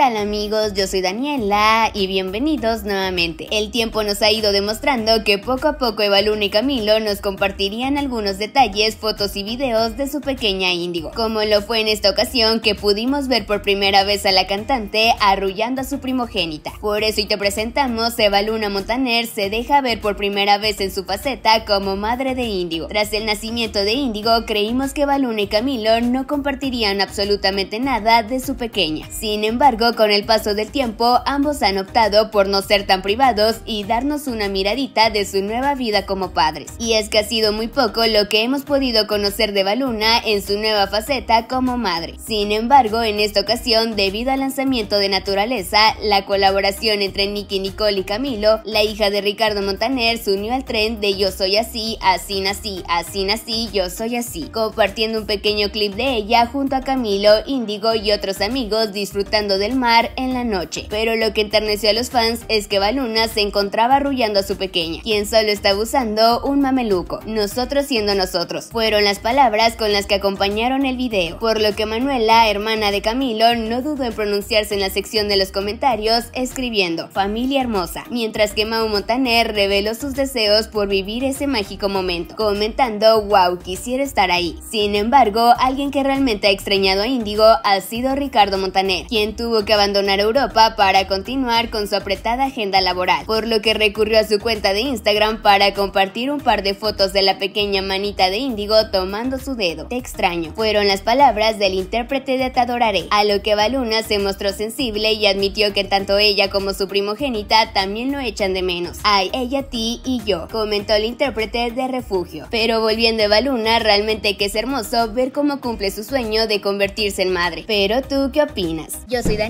tal amigos? Yo soy Daniela y bienvenidos nuevamente. El tiempo nos ha ido demostrando que poco a poco Evaluna y Camilo nos compartirían algunos detalles, fotos y videos de su pequeña índigo, como lo fue en esta ocasión que pudimos ver por primera vez a la cantante arrullando a su primogénita. Por eso y te presentamos, Evaluna Montaner se deja ver por primera vez en su faceta como madre de índigo. Tras el nacimiento de índigo, creímos que Evaluna y Camilo no compartirían absolutamente nada de su pequeña. Sin embargo, con el paso del tiempo, ambos han optado por no ser tan privados y darnos una miradita de su nueva vida como padres. Y es que ha sido muy poco lo que hemos podido conocer de Baluna en su nueva faceta como madre. Sin embargo, en esta ocasión, debido al lanzamiento de Naturaleza, la colaboración entre Nicky Nicole y Camilo, la hija de Ricardo Montaner se unió al tren de Yo soy así, así nací, así nací, yo soy así, compartiendo un pequeño clip de ella junto a Camilo, Índigo y otros amigos disfrutando del mar en la noche. Pero lo que enterneció a los fans es que Baluna se encontraba arrullando a su pequeña, quien solo estaba usando un mameluco, nosotros siendo nosotros. Fueron las palabras con las que acompañaron el video, por lo que Manuela, hermana de Camilo, no dudó en pronunciarse en la sección de los comentarios escribiendo Familia Hermosa, mientras que Mau Montaner reveló sus deseos por vivir ese mágico momento, comentando Wow, quisiera estar ahí. Sin embargo, alguien que realmente ha extrañado a Índigo ha sido Ricardo Montaner, quien tuvo que abandonar Europa para continuar con su apretada agenda laboral, por lo que recurrió a su cuenta de Instagram para compartir un par de fotos de la pequeña manita de índigo tomando su dedo. Te extraño, fueron las palabras del intérprete de Te a lo que Baluna se mostró sensible y admitió que tanto ella como su primogénita también lo echan de menos. Ay, ella, ti y yo, comentó el intérprete de Refugio. Pero volviendo a Baluna, realmente que es hermoso ver cómo cumple su sueño de convertirse en madre. Pero tú, ¿qué opinas? Yo soy Daniela